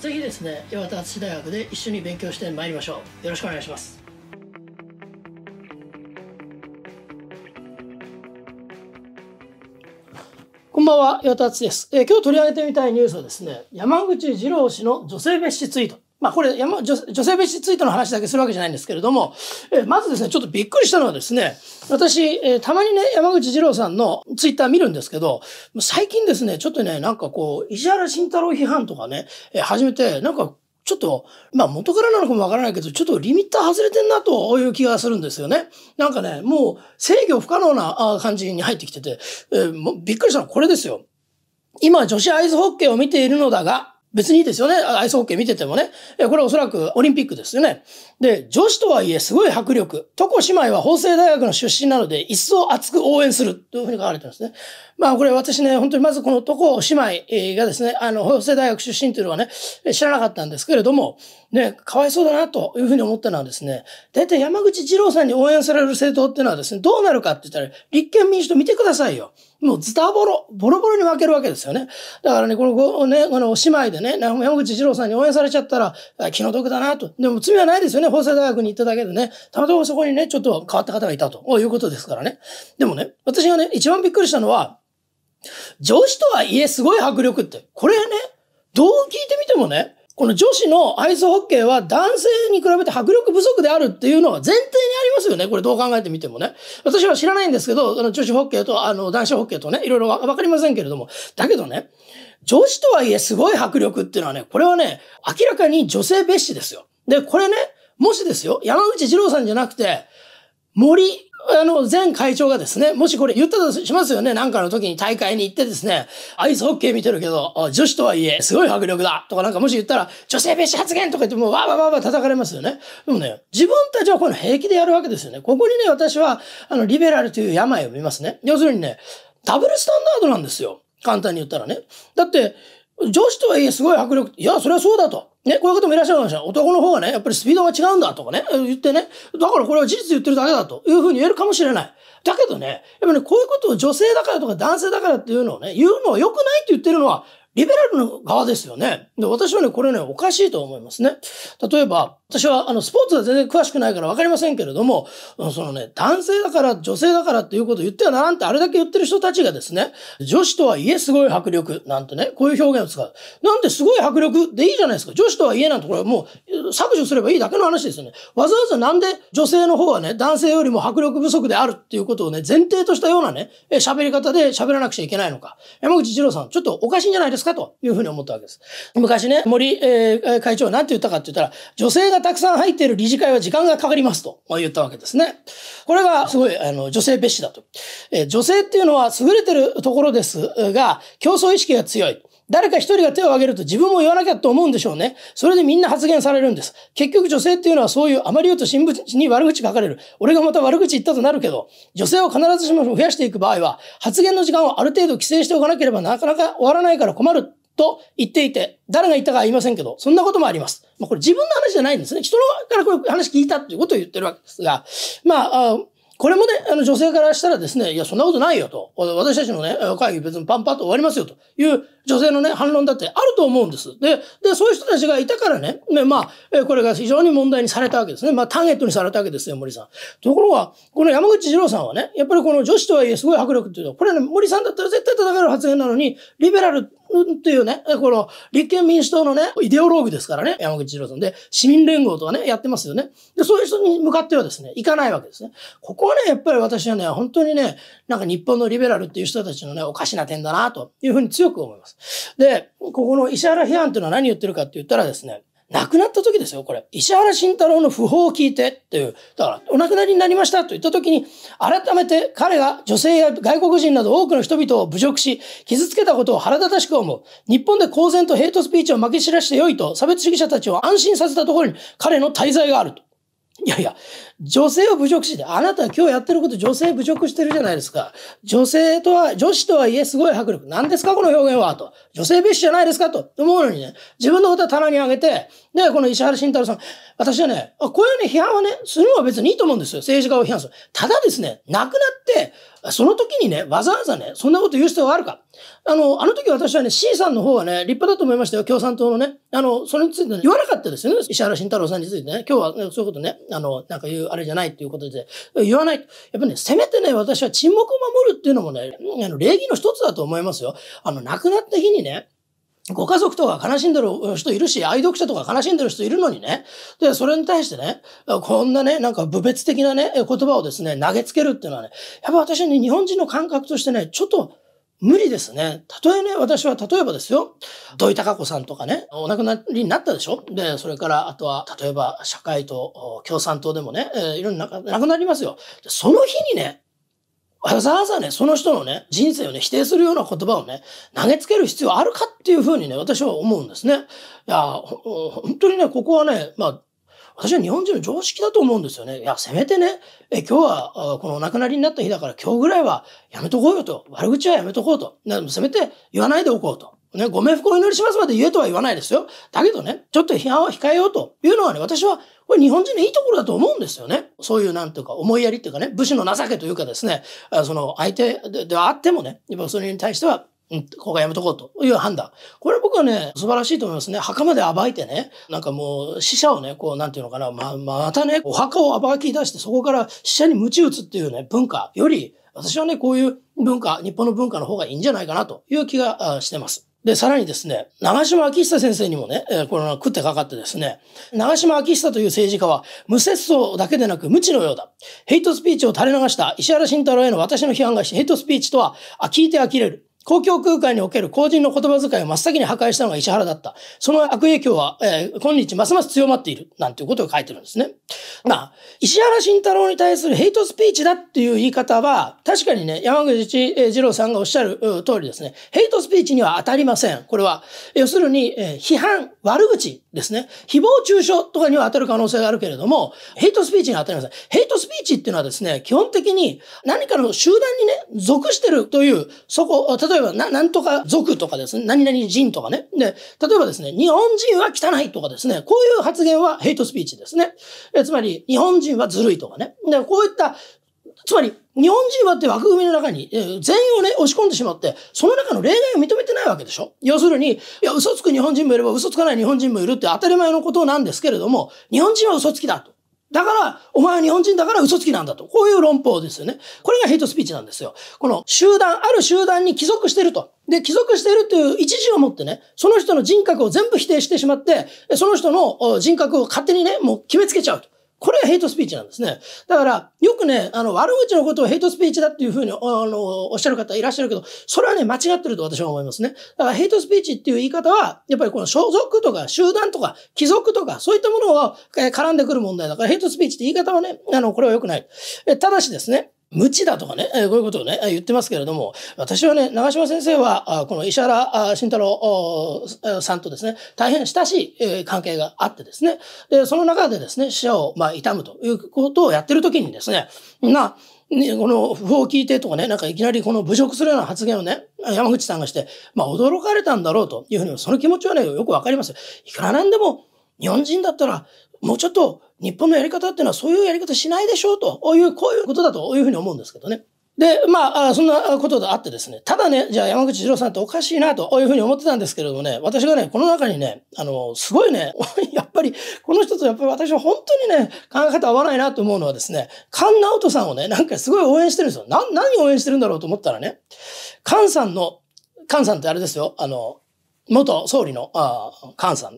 ぜひですね、岩田大学で一緒に勉強してまいりましょう。よろしくお願いします。んばんは、与田敦です、えー、今日取り上げてみたいニュースはですね、山口二郎氏の女性蔑視ツイート。まあこれ山女、女性蔑視ツイートの話だけするわけじゃないんですけれども、えー、まずですね、ちょっとびっくりしたのはですね、私、えー、たまにね、山口二郎さんのツイッター見るんですけど、最近ですね、ちょっとね、なんかこう、石原慎太郎批判とかね、え始めて、なんかちょっと、まあ元からなのかもわからないけど、ちょっとリミッター外れてんなという気がするんですよね。なんかね、もう制御不可能な感じに入ってきてて、えー、びっくりしたのはこれですよ。今女子アイスホッケーを見ているのだが、別にいいですよね。アイスホッケー見ててもね。え、これおそらくオリンピックですよね。で、女子とはいえすごい迫力。床姉妹は法政大学の出身なので、一層熱く応援する。というふうに書かれてますね。まあこれ私ね、本当にまずこのコ姉妹がですね、あの、法政大学出身というのはね、知らなかったんですけれども、ね、かわいそうだなというふうに思ったのはですね、大体山口二郎さんに応援される政党っていうのはですね、どうなるかって言ったら、立憲民主党見てくださいよ。もうズタボロ、ボロボロに負けるわけですよね。だからね、このご、ね、この姉妹でね、山口二郎さんに応援されちゃったら、気の毒だなと。でも罪はないですよね。法政大学に行っただけでね。たまたまそこにね、ちょっと変わった方がいたということですからね。でもね、私がね、一番びっくりしたのは、上司とはいえすごい迫力って。これね、どう聞いてみてもね、この女子のアイスホッケーは男性に比べて迫力不足であるっていうのは前提にありますよね。これどう考えてみてもね。私は知らないんですけど、あの女子ホッケーとあの男子ホッケーとね、いろいろわかりませんけれども。だけどね、女子とはいえすごい迫力っていうのはね、これはね、明らかに女性蔑視ですよ。で、これね、もしですよ、山口二郎さんじゃなくて、森、あの、前会長がですね、もしこれ言ったとしますよね、なんかの時に大会に行ってですね、アイスホッケー見てるけど、女子とはいえ、すごい迫力だとかなんかもし言ったら、女性蔑視発言とか言ってもうわわわわ叩かれますよね。でもね、自分たちはこの平気でやるわけですよね。ここにね、私は、あの、リベラルという病を見ますね。要するにね、ダブルスタンダードなんですよ。簡単に言ったらね。だって、女子とはいえすごい迫力、いや、それはそうだと。ね、こういう方もいらっしゃるんでしれ男の方がね、やっぱりスピードが違うんだとかね、言ってね、だからこれは事実言ってるだけだというふうに言えるかもしれない。だけどね、やっぱね、こういうことを女性だからとか男性だからっていうのをね、言うのは良くないって言ってるのは、リベラルの側ですよね。で、私はね、これね、おかしいと思いますね。例えば、私は、あの、スポーツは全然詳しくないから分かりませんけれども、そのね、男性だから、女性だからっていうことを言ってはならんって、あれだけ言ってる人たちがですね、女子とはいえすごい迫力なんてね、こういう表現を使う。なんですごい迫力でいいじゃないですか。女子とはいえなんて、これはもう、削除すればいいだけの話ですよね。わざわざなんで女性の方はね、男性よりも迫力不足であるっていうことをね、前提としたようなね、喋り方で喋らなくちゃいけないのか。山口二郎さん、ちょっとおかしいんじゃないですかですかというふうに思ったわけです。昔ね、森、えー、会長は何て言ったかって言ったら、女性がたくさん入っている理事会は時間がかかりますと言ったわけですね。これがすごい、あの、女性蔑視だと。えー、女性っていうのは優れてるところですが、競争意識が強い。誰か一人が手を挙げると自分も言わなきゃと思うんでしょうね。それでみんな発言されるんです。結局女性っていうのはそういうあまり言うと新聞に悪口書かれる。俺がまた悪口言ったとなるけど、女性を必ずしも増やしていく場合は、発言の時間をある程度規制しておかなければなかなか終わらないから困ると言っていて、誰が言ったかは言いませんけど、そんなこともあります。まあ、これ自分の話じゃないんですね。人のからこう話聞いたっていうことを言ってるわけですが、まあ、あこれもね、あの女性からしたらですね、いや、そんなことないよと。私たちのね、会議別にパンパンと終わりますよという女性のね、反論だってあると思うんです。で、で、そういう人たちがいたからね、ねまあ、これが非常に問題にされたわけですね。まあ、ターゲットにされたわけですよ、森さん。ところが、この山口二郎さんはね、やっぱりこの女子とはいえすごい迫力っていうのは、これね、森さんだったら絶対戦える発言なのに、リベラルっていうね、この、立憲民主党のね、イデオローグですからね、山口一郎さんで、市民連合とかね、やってますよね。で、そういう人に向かってはですね、行かないわけですね。ここはね、やっぱり私はね、本当にね、なんか日本のリベラルっていう人たちのね、おかしな点だな、というふうに強く思います。で、ここの石原批判っていうのは何言ってるかって言ったらですね、亡くなった時ですよ、これ。石原慎太郎の訃報を聞いてっていう。だから、お亡くなりになりましたと言った時に、改めて彼が女性や外国人など多くの人々を侮辱し、傷つけたことを腹立たしく思う。日本で公然とヘイトスピーチを負け知らして良いと、差別主義者たちを安心させたところに彼の滞在があると。いやいや、女性を侮辱して、あなたは今日やってること女性侮辱してるじゃないですか。女性とは、女子とはいえすごい迫力。何ですかこの表現はと。女性蔑視じゃないですかと思うのにね、自分のことは棚に上げて、で、この石原慎太郎さん、私はね、こういうね、批判はね、するのは別にいいと思うんですよ。政治家を批判する。ただですね、亡くなって、その時にね、わざわざね、そんなこと言う必要があるか。あの、あの時私はね、C さんの方はね、立派だと思いましたよ。共産党のね。あの、それについて、ね、言わなかったですよね。石原慎太郎さんについてね。今日は、ね、そういうことね、あの、なんか言うあれじゃないということで、言わないと。やっぱね、せめてね、私は沈黙を守るっていうのもね、あの、礼儀の一つだと思いますよ。あの、亡くなった日にね、ご家族とか悲しんでる人いるし、愛読者とか悲しんでる人いるのにね。で、それに対してね、こんなね、なんか部別的なね、言葉をですね、投げつけるっていうのはね、やっぱ私はね、日本人の感覚としてね、ちょっと、無理ですね。たとえね、私は例えばですよ、土井孝子さんとかね、お亡くなりになったでしょで、それからあとは、例えば社会と共産党でもね、えー、いろんな亡くなりますよ。その日にね、わざわざね、その人のね、人生をね、否定するような言葉をね、投げつける必要あるかっていうふうにね、私は思うんですね。いや、本当にね、ここはね、まあ、私は日本人の常識だと思うんですよね。いや、せめてね、え今日は、このお亡くなりになった日だから今日ぐらいはやめとこうよと。悪口はやめとこうと。でもせめて言わないでおこうと。ね、ご冥福をお祈りしますまで言えとは言わないですよ。だけどね、ちょっと批判は控えようというのはね、私は、これ日本人のいいところだと思うんですよね。そういうなんていうか、思いやりっていうかね、武士の情けというかですね、その相手ではあってもね、やっぱそれに対してはうん、ここはやめとこうという判断。これ僕はね、素晴らしいと思いますね。墓まで暴いてね、なんかもう死者をね、こう、なんていうのかな、ま、またね、お墓を暴き出して、そこから死者に鞭打つっていうね、文化より、私はね、こういう文化、日本の文化の方がいいんじゃないかなという気がしてます。で、さらにですね、長島昭久先生にもね、えー、この食ってかかってですね、長島昭久という政治家は、無節操だけでなく無知のようだ。ヘイトスピーチを垂れ流した石原慎太郎への私の批判がヘイトスピーチとは、あ、聞いて呆れる。公共空間における公人の言葉遣いを真っ先に破壊したのが石原だった。その悪影響は、えー、今日ますます強まっている。なんていうことを書いてるんですね。まあ、石原慎太郎に対するヘイトスピーチだっていう言い方は、確かにね、山口二郎さんがおっしゃる通りですね、ヘイトスピーチには当たりません。これは、要するに、えー、批判、悪口ですね。誹謗中傷とかには当たる可能性があるけれども、ヘイトスピーチには当たりません。ヘイトスピーチっていうのはですね、基本的に何かの集団にね、属してるという、そこ、例例えば、な、なんとか族とかですね、何々人とかね。で、例えばですね、日本人は汚いとかですね、こういう発言はヘイトスピーチですね。えつまり、日本人はずるいとかね。で、こういった、つまり、日本人はって枠組みの中に、全員をね、押し込んでしまって、その中の例外を認めてないわけでしょ要するに、いや、嘘つく日本人もいれば、嘘つかない日本人もいるって当たり前のことなんですけれども、日本人は嘘つきだと。だから、お前は日本人だから嘘つきなんだと。こういう論法ですよね。これがヘイトスピーチなんですよ。この集団、ある集団に帰属してると。で、帰属してるという一時を持ってね、その人の人格を全部否定してしまって、その人の人格を勝手にね、もう決めつけちゃうと。これがヘイトスピーチなんですね。だから、よくね、あの、悪口のことをヘイトスピーチだっていうふうに、あの、おっしゃる方いらっしゃるけど、それはね、間違ってると私は思いますね。だから、ヘイトスピーチっていう言い方は、やっぱりこの所属とか集団とか貴族とか、そういったものを絡んでくる問題だから、ヘイトスピーチって言い方はね、あの、これは良くない。ただしですね、無知だとかね、えこういうことをね、言ってますけれども、私はね、長島先生は、この石原慎太郎さんとですね、大変親しい関係があってですね、でその中でですね、死者をまあ悼むということをやってる時にですね、な、ね、この不法を聞いてとかね、なんかいきなりこの侮辱するような発言をね、山口さんがして、まあ驚かれたんだろうというふうに、その気持ちはね、よくわかります。いくらなんでも、日本人だったら、もうちょっと日本のやり方っていうのはそういうやり方しないでしょうという、こういうことだというふうに思うんですけどね。で、まあ、そんなことであってですね、ただね、じゃあ山口二郎さんっておかしいなというふうに思ってたんですけれどもね、私がね、この中にね、あの、すごいね、やっぱり、この人とやっぱり私は本当にね、考え方合わないなと思うのはですね、菅直人さんをね、なんかすごい応援してるんですよ。な、何を応援してるんだろうと思ったらね、菅さんの、菅さんってあれですよ、あの、元総理の、ああ、菅さん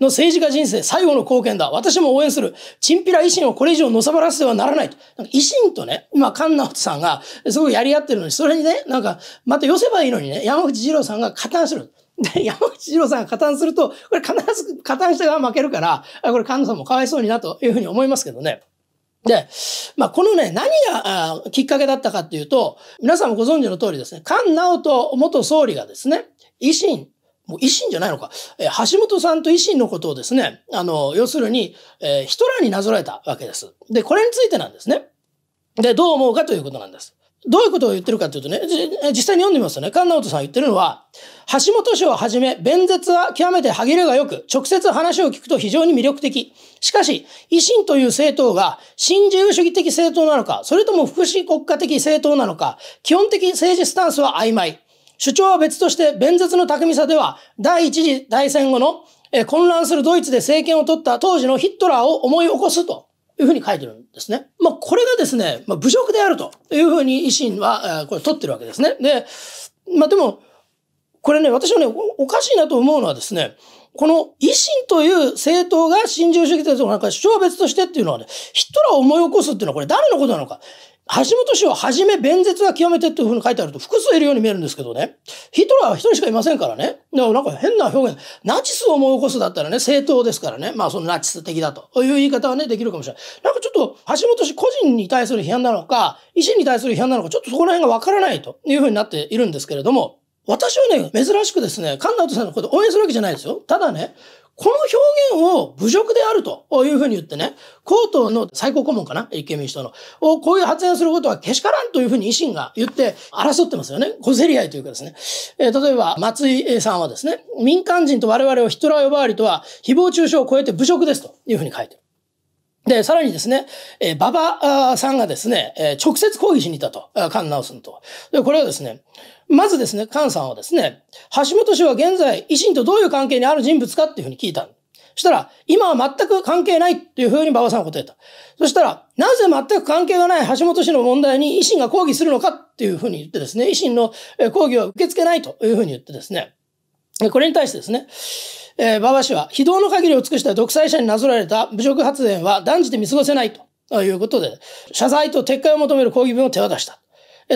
の政治家人生最後の貢献だ。私も応援する。チンピラ維新をこれ以上のさばらせてはならないと。なんか維新とね、今、菅直人さんがすごいやり合ってるのに、それにね、なんか、また寄せばいいのにね、山口二郎さんが加担する。で、山口二郎さんが加担すると、これ必ず加担した側負けるから、これ菅野さんもかわいそうになというふうに思いますけどね。で、まあ、このね、何があきっかけだったかっていうと、皆さんもご存知の通りですね、菅直人元総理がですね、維新もう維新じゃないのか。え橋本さんと維新のことをですね、あの、要するに、えー、ヒトラーになぞらえたわけです。で、これについてなんですね。で、どう思うかということなんです。どういうことを言ってるかというとね、実際に読んでみますとね、菅直人さん言ってるのは、橋本氏をはじめ、弁舌は極めて歯切れが良く、直接話を聞くと非常に魅力的。しかし、維新という政党が、新自由主義的政党なのか、それとも福祉国家的政党なのか、基本的政治スタンスは曖昧。主張は別として、弁舌の巧みさでは、第一次大戦後の、え混乱するドイツで政権を取った当時のヒットラーを思い起こすというふうに書いてるんですね。まあ、これがですね、まあ、侮辱であるというふうに維新は、これ取ってるわけですね。で、まあ、でも、これね、私はね、おかしいなと思うのはですね、この維新という政党が新自由主義というなんか主張は別としてっていうのはね、ヒットラーを思い起こすっていうのはこれ誰のことなのか。橋本氏はじめ弁舌は極めてっていうふうに書いてあると複数いるように見えるんですけどね。ヒトラーは一人しかいませんからね。でもなんか変な表現。ナチスを思い起こすだったらね、正当ですからね。まあそのナチス的だという言い方はね、できるかもしれない。なんかちょっと橋本氏個人に対する批判なのか、維新に対する批判なのか、ちょっとそこら辺がわからないというふうになっているんですけれども。私はね、珍しくですね、菅直人さんのこと応援するわけじゃないですよ。ただね、この表現を侮辱であるというふうに言ってね、高等の最高顧問かな、立憲民主党の、をこういう発言することはけしからんというふうに維新が言って争ってますよね。小競り合いというかですね。えー、例えば、松井さんはですね、民間人と我々をヒトラー呼ばわりとは、誹謗中傷を超えて侮辱ですというふうに書いてる。で、さらにですね、えー、馬場さんがですね、えー、直接抗議しに行ったと、カンナオスンと。で、これはですね、まずですね、菅さんはですね、橋本氏は現在、維新とどういう関係にある人物かっていうふうに聞いた。そしたら、今は全く関係ないっていうふうに馬場さんは答えた。そしたら、なぜ全く関係がない橋本氏の問題に維新が抗議するのかっていうふうに言ってですね、維新の抗議を受け付けないというふうに言ってですね、これに対してですね、えー、馬場氏は、非道の限りを尽くした独裁者になぞられた侮辱発言は断じて見過ごせないということで、謝罪と撤回を求める抗議文を手渡した。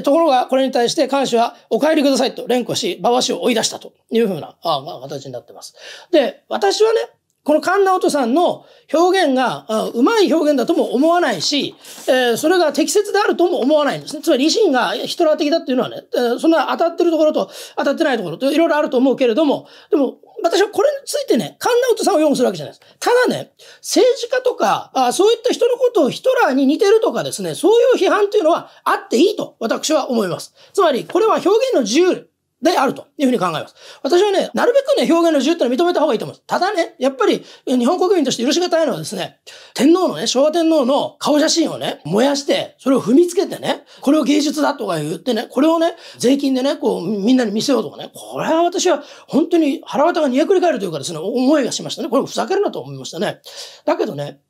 ところが、これに対して監視は、お帰りくださいと連呼し、馬場氏を追い出したというふうな、あ、まあ、形になってます。で、私はね、この神直トさんの表現が、うまい表現だとも思わないし、えー、それが適切であるとも思わないんですね。つまり、維新がヒトラー的だっていうのはね、えー、そんな当たってるところと当たってないところといろいろあると思うけれども、でも、私はこれについてね、神直トさんを擁護するわけじゃないです。ただね、政治家とか、あそういった人のことをヒトラーに似てるとかですね、そういう批判というのはあっていいと私は思います。つまり、これは表現の自由であるというふうに考えます。私はね、なるべくね、表現の自由ってのは認めた方がいいと思います。ただね、やっぱり日本国民として許し難いのはですね、天皇のね、昭和天皇の顔写真をね、燃やして、それを踏みつけてね、これを芸術だとか言ってね、これをね、税金でね、こう、みんなに見せようとかね、これは私は本当に腹渡が煮えくり返るというかですね、思いがしましたね。これふざけるなと思いましたね。だけどね、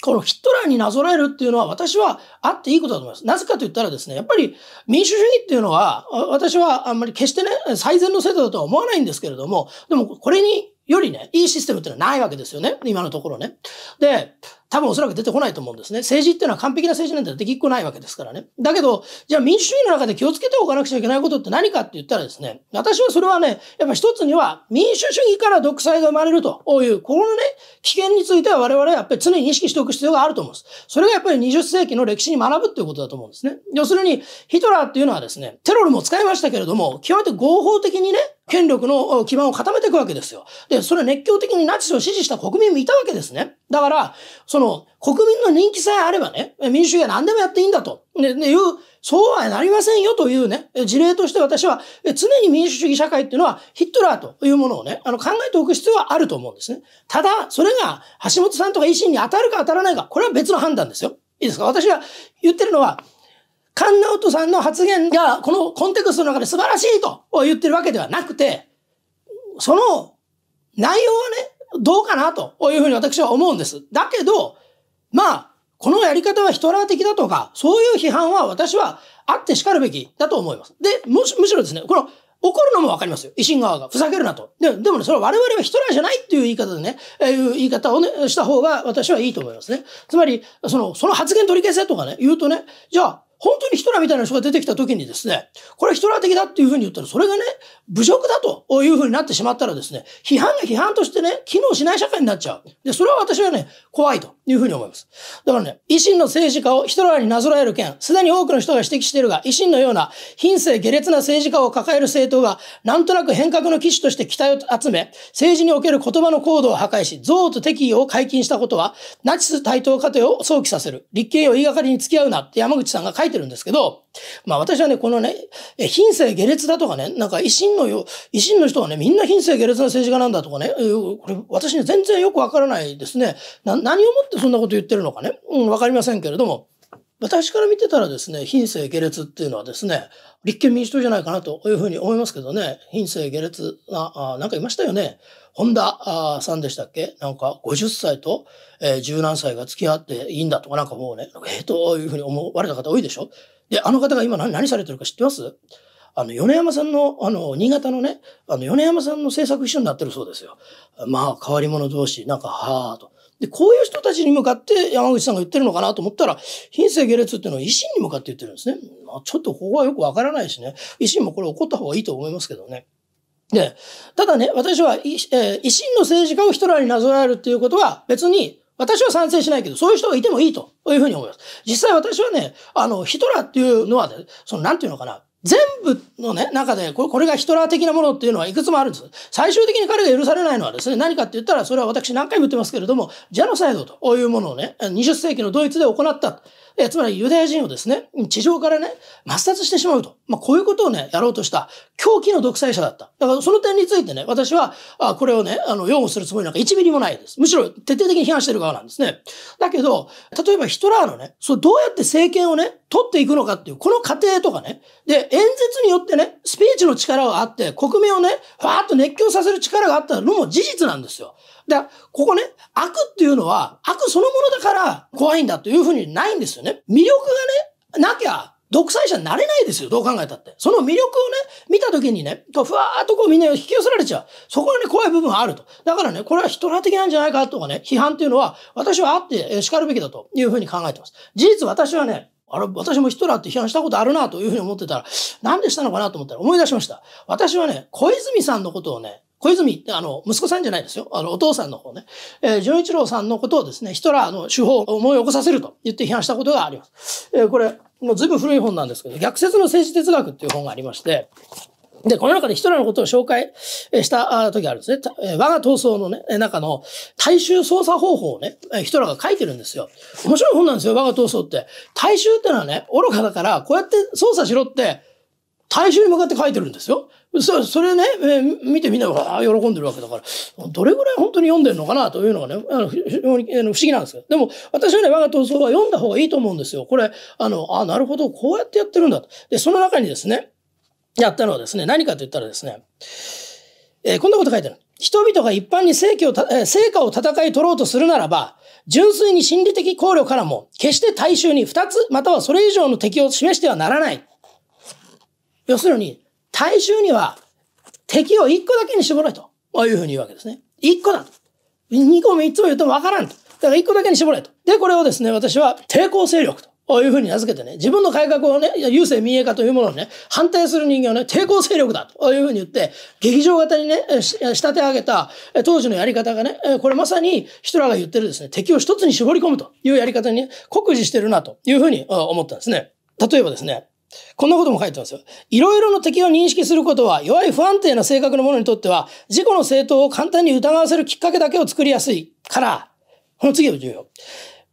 このヒットラーになぞらえるっていうのは私はあっていいことだと思います。なぜかと言ったらですね、やっぱり民主主義っていうのは、私はあんまり決してね、最善の制度だとは思わないんですけれども、でもこれによりね、いいシステムっていうのはないわけですよね。今のところね。で、多分おそらく出てこないと思うんですね。政治っていうのは完璧な政治なんてできっこないわけですからね。だけど、じゃあ民主主義の中で気をつけておかなくちゃいけないことって何かって言ったらですね、私はそれはね、やっぱ一つには民主主義から独裁が生まれるという、このね、危険については我々はやっぱり常に意識しておく必要があると思うんです。それがやっぱり20世紀の歴史に学ぶっていうことだと思うんですね。要するに、ヒトラーっていうのはですね、テロルも使いましたけれども、極めて合法的にね、権力の基盤を固めていくわけですよ。で、それ熱狂的にナチスを支持した国民もいたわけですね。だから、そその、国民の人気さえあればね、民主主義は何でもやっていいんだと、ね、ね、いう、そうはなりませんよというね、事例として私は、常に民主主義社会っていうのは、ヒットラーというものをね、あの、考えておく必要はあると思うんですね。ただ、それが、橋本さんとか維新に当たるか当たらないか、これは別の判断ですよ。いいですか私が言ってるのは、菅直人さんの発言が、このコンテクストの中で素晴らしいと言ってるわけではなくて、その内容はね、どうかなというふうに私は思うんです。だけど、まあ、このやり方はヒトラー的だとか、そういう批判は私はあってしかるべきだと思います。で、むしむしろですね、この、怒るのもわかりますよ。維新側が。ふざけるなと。ででもね、それは我々はヒトラーじゃないっていう言い方でね、えー、いう言い方をね、した方が私はいいと思いますね。つまり、その、その発言取り消せとかね、言うとね、じゃあ、本当にヒトラーみたいな人が出てきた時にですね、これヒトラー的だっていうふうに言ったら、それがね、侮辱だというふうになってしまったらですね、批判が批判としてね、機能しない社会になっちゃう。で、それは私はね、怖いというふうに思います。だからね、維新の政治家をヒトラーになぞらえる件、すでに多くの人が指摘しているが、維新のような品性下劣な政治家を抱える政党が、なんとなく変革の機種として期待を集め、政治における言葉の高度を破壊し、憎悪と敵意を解禁したことは、ナチス対等過程を想起させる。立憲を言いがかりに付き合うなって山口さんが書いいてるんですけど、まあ私はね、このね、品性下劣だとかね、なんか維新のよ、維新の人はね、みんな品性下劣な政治家なんだとかね、これ私ね、全然よくわからないですね。何をもってそんなこと言ってるのかね、うん、わかりませんけれども、私から見てたらですね、品性下劣っていうのはですね、立憲民主党じゃないかなというふうに思いますけどね、品性下劣な、あなんかいましたよね。本田さんでしたっけなんか50歳と、え十何歳が付き合っていいんだとかなんかもうね、ええというふうに思われた方多いでしょで、あの方が今何何されてるか知ってますあの、米山さんの、あの、新潟のね、あの、米山さんの制作秘書になってるそうですよ。まあ、変わり者同士、なんか、はあと。で、こういう人たちに向かって山口さんが言ってるのかなと思ったら、品性下劣っていうのは維新に向かって言ってるんですね。まあ、ちょっとここはよくわからないしね。維新もこれ怒った方がいいと思いますけどね。で、ただね、私は、えー、維新の政治家をヒトラーになぞらえるということは別に私は賛成しないけど、そういう人がいてもいいというふうに思います。実際私はね、あの、ヒトラーっていうのは、ね、その、なんていうのかな、全部のね、中でこれ、これがヒトラー的なものっていうのはいくつもあるんです。最終的に彼が許されないのはですね、何かって言ったら、それは私何回も言ってますけれども、ジャノサイドというものをね、20世紀のドイツで行った。えつまりユダヤ人をですね、地上からね、抹殺してしまうと。まあ、こういうことをね、やろうとした狂気の独裁者だった。だからその点についてね、私は、あこれをね、あの、擁護するつもりなんか1ミリもないです。むしろ徹底的に批判してる側なんですね。だけど、例えばヒトラーのね、そうどうやって政権をね、取っていくのかっていう、この過程とかね。で、演説によってね、スピーチの力があって、国民をね、わーっと熱狂させる力があったのも事実なんですよ。だここね、悪っていうのは、悪そのものだから怖いんだというふうにないんですよね。魅力がね、なきゃ、独裁者になれないですよ。どう考えたって。その魅力をね、見た時にね、ふわーっとこうみんな引き寄せられちゃう。そこはね、怖い部分はあると。だからね、これはヒトラー的なんじゃないかとかね、批判っていうのは、私はあって叱るべきだというふうに考えてます。事実私はね、あれ、私もヒトラーって批判したことあるなというふうに思ってたら、なんでしたのかなと思ったら思い出しました。私はね、小泉さんのことをね、小泉ってあの、息子さんじゃないですよ。あの、お父さんの方ね。えー、純一郎さんのことをですね、ヒトラーの手法を思い起こさせると言って批判したことがあります。えー、これ、もう随分古い本なんですけど、逆説の政治哲学っていう本がありまして、で、この中でヒトラーのことを紹介した時があるんですね。我が闘争のね、中の大衆操作方法をね、ヒトラーが書いてるんですよ。面白い本なんですよ、我が闘争って。大衆ってのはね、愚かだから、こうやって操作しろって、大衆に向かって書いてるんですよ。そそれね、えー、見てみんなが喜んでるわけだから、どれぐらい本当に読んでるのかなというのがね、あの非常に不思議なんですど。でも、私はね、我が闘争は読んだ方がいいと思うんですよ。これ、あの、あ、なるほど、こうやってやってるんだと。で、その中にですね、やったのはですね、何かと言ったらですね、えー、こんなこと書いてる。人々が一般に成果を成果を戦い取ろうとするならば、純粋に心理的考慮からも、決して大衆に二つまたはそれ以上の敵を示してはならない。要するに、大衆には敵を一個だけに絞れと。こういうふうに言うわけですね。一個だと。個も三つも言ってもわからんと。だから一個だけに絞れと。で、これをですね、私は抵抗勢力と。こういうふうに名付けてね、自分の改革をね、郵政民営化というものをね、反対する人間をね、抵抗勢力だというふうに言って、劇場型にね、仕立て上げた当時のやり方がね、これまさにヒトラーが言ってるですね、敵を一つに絞り込むというやり方に、ね、酷似してるなというふうに思ったんですね。例えばですね、こんなことも書いてますよ。いろいろの敵を認識することは、弱い不安定な性格の者にとっては、自己の正当を簡単に疑わせるきっかけだけを作りやすいから、この次は重要。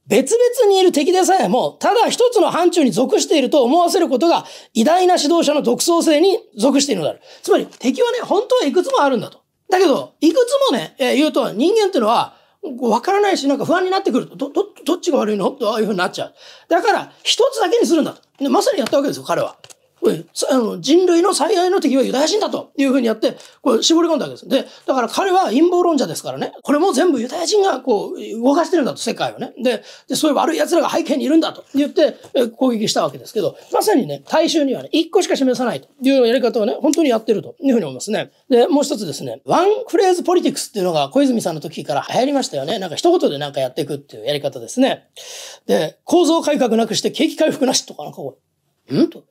別々にいる敵でさえも、ただ一つの範疇に属していると思わせることが、偉大な指導者の独創性に属しているのである。つまり、敵はね、本当はいくつもあるんだと。だけど、いくつもね、えー、言うと、人間っていうのは、わからないし、なんか不安になってくると、ど、ど、どっちが悪いのと、ああいうふうになっちゃう。だから、一つだけにするんだと。まさにやったわけですよ、彼は。これ、あの人類の最愛の敵はユダヤ人だというふうにやって、これ絞り込んだわけです。で、だから彼は陰謀論者ですからね、これも全部ユダヤ人がこう、動かしてるんだと、世界をね。で、でそういう悪い奴らが背景にいるんだと言って、え攻撃したわけですけど、まさにね、大衆にはね、一個しか示さないというやり方をね、本当にやってるというふうに思いますね。で、もう一つですね、ワンフレーズポリティクスっていうのが小泉さんの時から流行りましたよね。なんか一言でなんかやっていくっていうやり方ですね。で、構造改革なくして景気回復なしとかなんかこんと。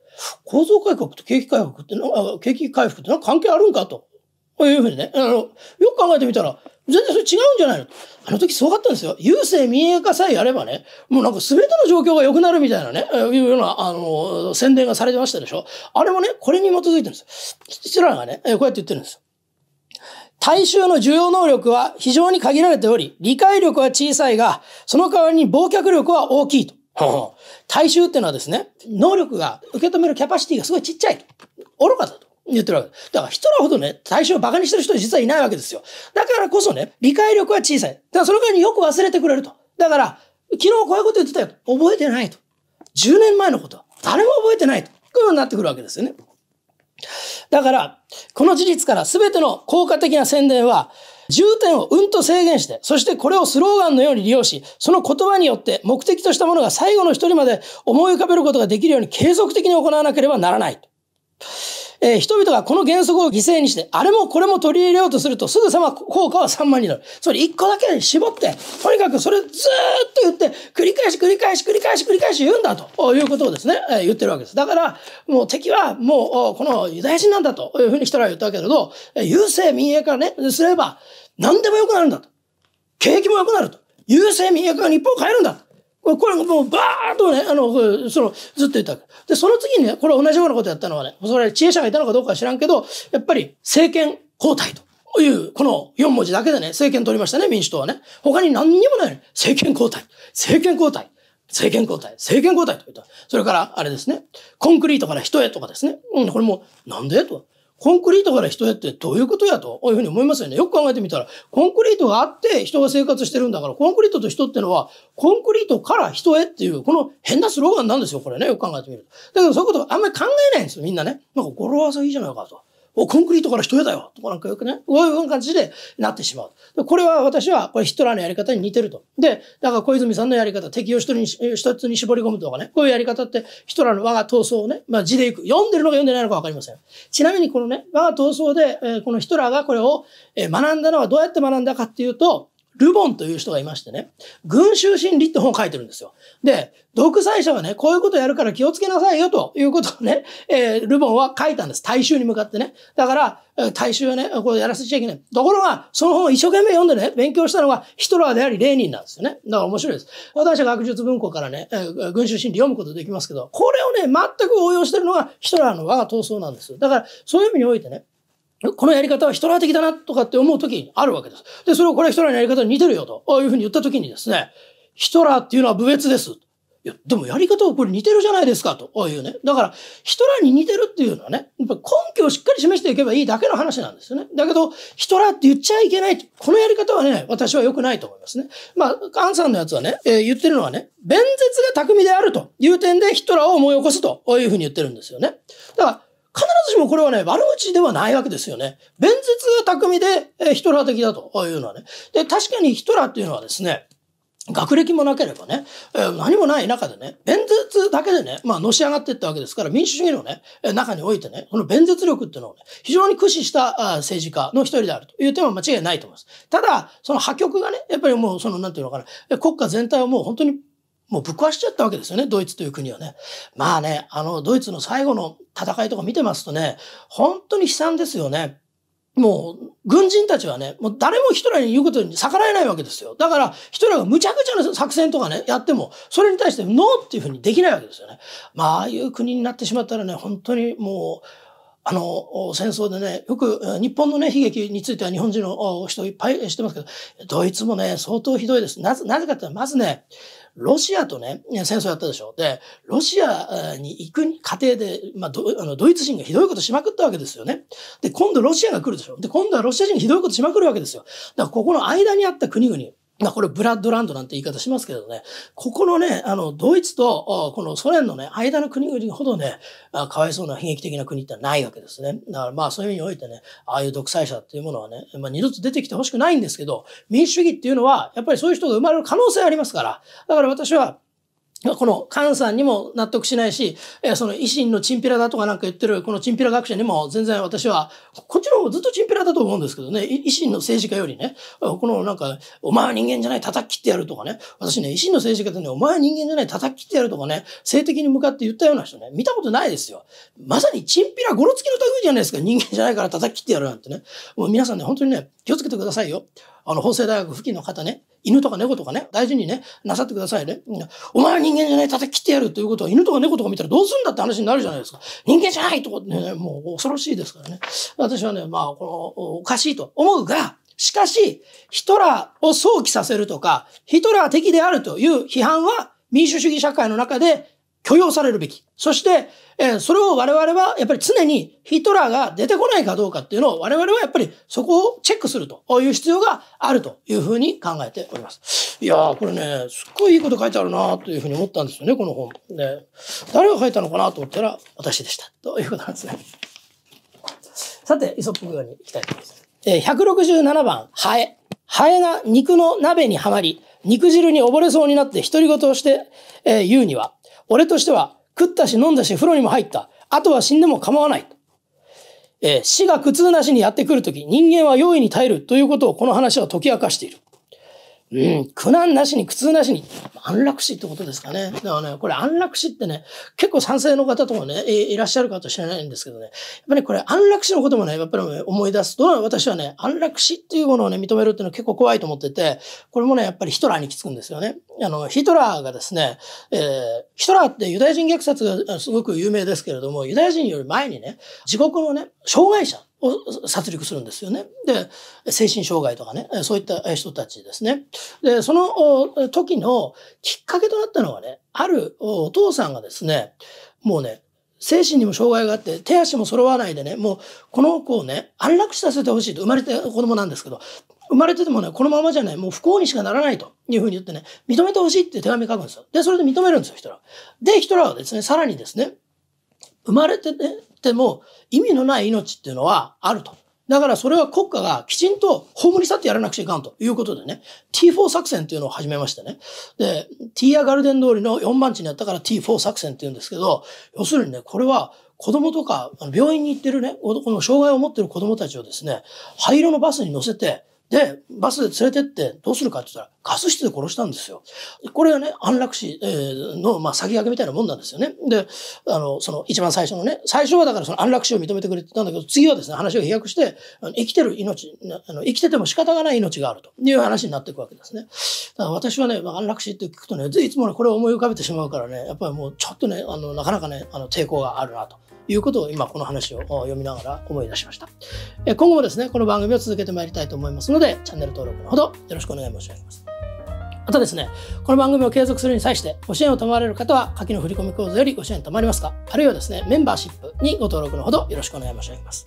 構造改革と景気回復って景気回復って関係あるんかと。こういうふうにね、あの、よく考えてみたら、全然それ違うんじゃないのあの時すごかったんですよ。郵政民営化さえやればね、もうなんか全ての状況が良くなるみたいなね、いうような、あの、宣伝がされてましたでしょ。あれもね、これに基づいてるんですよ。失礼がね、こうやって言ってるんですよ。大衆の需要能力は非常に限られており、理解力は小さいが、その代わりに忘却力は大きいと。はあ、大衆っていうのはですね、能力が、受け止めるキャパシティがすごいちっちゃいと。愚かだと。言ってるわけ。だから人らほどね、対象を馬鹿にしてる人実はいないわけですよ。だからこそね、理解力は小さい。だからその間によく忘れてくれると。だから、昨日こういうこと言ってたよ。覚えてないと。10年前のことは誰も覚えてないと。こういうようになってくるわけですよね。だから、この事実から全ての効果的な宣伝は、重点をうんと制限して、そしてこれをスローガンのように利用し、その言葉によって目的としたものが最後の一人まで思い浮かべることができるように継続的に行わなければならない。えー、人々がこの原則を犠牲にして、あれもこれも取り入れようとすると、すぐさま効果は3万になる。それ1個だけ絞って、とにかくそれずっと言って、繰り返し繰り返し繰り返し繰り返し言うんだということをですね、えー、言ってるわけです。だから、もう敵はもうこのユダヤ人なんだというふうに人らは言ったけれど、郵政民営化ね、すれば何でも良くなるんだと。景気も良くなると。郵政民営化が日本を変えるんだと。これもうバーッとね、あの、その、ずっと言った。で、その次にね、これ同じようなことやったのはね、それ知恵者がいたのかどうかは知らんけど、やっぱり政権交代という、この4文字だけでね、政権取りましたね、民主党はね。他に何にもない、ね、政権交代、政権交代、政権交代、政権交代と言った。それから、あれですね、コンクリートから人へとかですね。うん、これも、なんでと。コンクリートから人やってどういうことやというふうに思いますよね。よく考えてみたら、コンクリートがあって人が生活してるんだから、コンクリートと人ってのは、コンクリートから人へっていう、この変なスローガンなんですよ、これね。よく考えてみると。だけどそういうことあんまり考えないんですよ、みんなね。なんか語呂合わせいいじゃないかと。お、コンクリートから人やだよとかなんかよくね、こういう感じでなってしまう。これは私は、これヒトラーのやり方に似てると。で、だから小泉さんのやり方、敵を一人に、一つに絞り込むとかね、こういうやり方ってヒトラーの我が闘争をね、まあ字でいく。読んでるのか読んでないのかわかりません。ちなみにこのね、我が闘争で、えー、このヒトラーがこれを学んだのはどうやって学んだかっていうと、ルボンという人がいましてね、群衆心理って本を書いてるんですよ。で、独裁者はね、こういうことやるから気をつけなさいよということをね、えー、ルボンは書いたんです。大衆に向かってね。だから、大衆はね、こうやらせちゃいけない。ところが、その本を一生懸命読んでね、勉強したのがヒトラーでありレーニンなんですよね。だから面白いです。私は学術文庫からね、えー、群衆心理読むことできますけど、これをね、全く応用してるのがヒトラーの我が闘争なんですよ。だから、そういう意味においてね、このやり方はヒトラー的だなとかって思う時あるわけです。で、それをこれはヒトラーのやり方に似てるよというふうに言った時にですね、ヒトラーっていうのは無別です。いや、でもやり方はこれ似てるじゃないですかというね。だから、ヒトラーに似てるっていうのはね、やっぱ根拠をしっかり示していけばいいだけの話なんですよね。だけど、ヒトラーって言っちゃいけない。このやり方はね、私は良くないと思いますね。まあ、アンさんのやつはね、えー、言ってるのはね、弁舌が巧みであるという点でヒトラーを思い起こすというふうに言ってるんですよね。だから、必ずしもこれはね、悪口ではないわけですよね。弁舌が巧みで、えヒトラー的だというのはね。で、確かにヒトラーっていうのはですね、学歴もなければね、えー、何もない中でね、弁舌だけでね、まあ、のし上がっていったわけですから、民主主義のね、中においてね、この弁説力っていうのをね、非常に駆使した政治家の一人であるという点は間違いないと思います。ただ、その破局がね、やっぱりもう、その、なんていうのかな、国家全体をもう本当にもうぶっ壊しちゃったわけですよね、ドイツという国はね。まあね、あの、ドイツの最後の戦いとか見てますとね、本当に悲惨ですよね。もう、軍人たちはね、もう誰もヒトラーに言うことに逆らえないわけですよ。だから、ヒトラーが無茶苦茶な作戦とかね、やっても、それに対してノーっていうふうにできないわけですよね。まあ、ああいう国になってしまったらね、本当にもう、あの、戦争でね、よく日本のね、悲劇については日本人の人いっぱいしてますけど、ドイツもね、相当ひどいです。なぜ、なぜかってまずね、ロシアとね、戦争やったでしょ。で、ロシアに行く過程で、まあ、ドあのドイツ人がひどいことしまくったわけですよね。で、今度ロシアが来るでしょ。で、今度はロシア人がひどいことしまくるわけですよ。だからここの間にあった国々、まあこれブラッドランドなんて言い方しますけどね、ここのね、あの、ドイツと、このソ連のね、間の国々ほどね、あかわいそうな悲劇的な国ってないわけですね。だからまあそういう意味においてね、ああいう独裁者っていうものはね、まあ二度と出てきてほしくないんですけど、民主主義っていうのは、やっぱりそういう人が生まれる可能性ありますから、だから私は、この菅さんにも納得しないし、えその維新のチンピラだとかなんか言ってる、このチンピラ学者にも全然私は、こっちの方もずっとチンピラだと思うんですけどね、維新の政治家よりね、このなんか、お前は人間じゃない叩き切ってやるとかね、私ね、維新の政治家ってね、お前は人間じゃない叩き切ってやるとかね、性的に向かって言ったような人ね、見たことないですよ。まさにチンピラゴロつきの類じゃないですか、人間じゃないから叩き切ってやるなんてね。もう皆さんね、本当にね、気をつけてくださいよ。あの、法政大学付近の方ね、犬とか猫とかね、大事にね、なさってくださいね。お前は人間じゃない、叩き切ってやるということは、犬とか猫とか見たらどうするんだって話になるじゃないですか。人間じゃないとかね、もう恐ろしいですからね。私はね、まあ、この、おかしいと思うが、しかし、ヒトラーを想起させるとか、ヒトラー敵であるという批判は、民主主義社会の中で許容されるべき。そして、えそれを我々はやっぱり常にヒトラーが出てこないかどうかっていうのを我々はやっぱりそこをチェックするという必要があるというふうに考えております。いやー、これね、すっごいいいこと書いてあるなというふうに思ったんですよね、この本。ね、誰が書いたのかなと思ったら私でした。ということなんですね。さて、イソップ語に行きたいと思います。え167番、ハエ。ハエが肉の鍋にはまり、肉汁に溺れそうになって独り言をして、えー、言うには、俺としては食ったし飲んだし風呂にも入った。あとは死んでも構わない。えー、死が苦痛なしにやってくるとき、人間は容易に耐えるということをこの話は解き明かしている。うん、苦難なしに苦痛なしに安楽死ってことですかね。だからね、これ安楽死ってね、結構賛成の方ともね、いらっしゃるかと知らないんですけどね、やっぱり、ね、これ安楽死のこともね、やっぱり、ね、思い出すと、私はね、安楽死っていうものをね、認めるっていうのは結構怖いと思ってて、これもね、やっぱりヒトラーにきつくんですよね。あの、ヒトラーがですね、えー、ヒトラーってユダヤ人虐殺がすごく有名ですけれども、ユダヤ人より前にね、地獄のね、障害者を殺戮するんですよね。で、精神障害とかね、そういった人たちですね。で、その時のきっかけとなったのはね、あるお父さんがですね、もうね、精神にも障害があって、手足も揃わないでね、もう、この子をね、安楽死させてほしいと、生まれて子供なんですけど、生まれててもね、このままじゃね、もう不幸にしかならないというふうに言ってね、認めてほしいって手紙書くんですよ。で、それで認めるんですよ、ヒトラー。で、ヒトラーはですね、さらにですね、生まれてね、ても意味のない命っていうのはあると。だからそれは国家がきちんと葬り去ってやらなくちゃいかんということでね、T4 作戦というのを始めましてね。で、ティアガルデン通りの4番地にあったから T4 作戦っていうんですけど、要するにね、これは子供とか病院に行ってるね、この障害を持ってる子供たちをですね、灰色のバスに乗せて、で、バスで連れてってどうするかって言ったら、ガス室で殺したんですよ。これがね、安楽死の、まあ、先駆けみたいなもんなんですよね。で、あの、その一番最初のね、最初はだからその安楽死を認めてくれてたんだけど、次はですね、話を飛躍して、生きてる命、あの生きてても仕方がない命があるという話になっていくわけですね。だから私はね、まあ、安楽死って聞くとね、いつもね、これを思い浮かべてしまうからね、やっぱりもうちょっとね、あの、なかなかね、あの、抵抗があるなと。いうことを今この話を読みながら思い出しました。今後もですね、この番組を続けてまいりたいと思いますので、チャンネル登録のほどよろしくお願い申し上げます。またですね、この番組を継続するに際して、ご支援を賜れる方は、下記の振込口座よりご支援賜りますか、あるいはですね、メンバーシップにご登録のほどよろしくお願い申し上げます。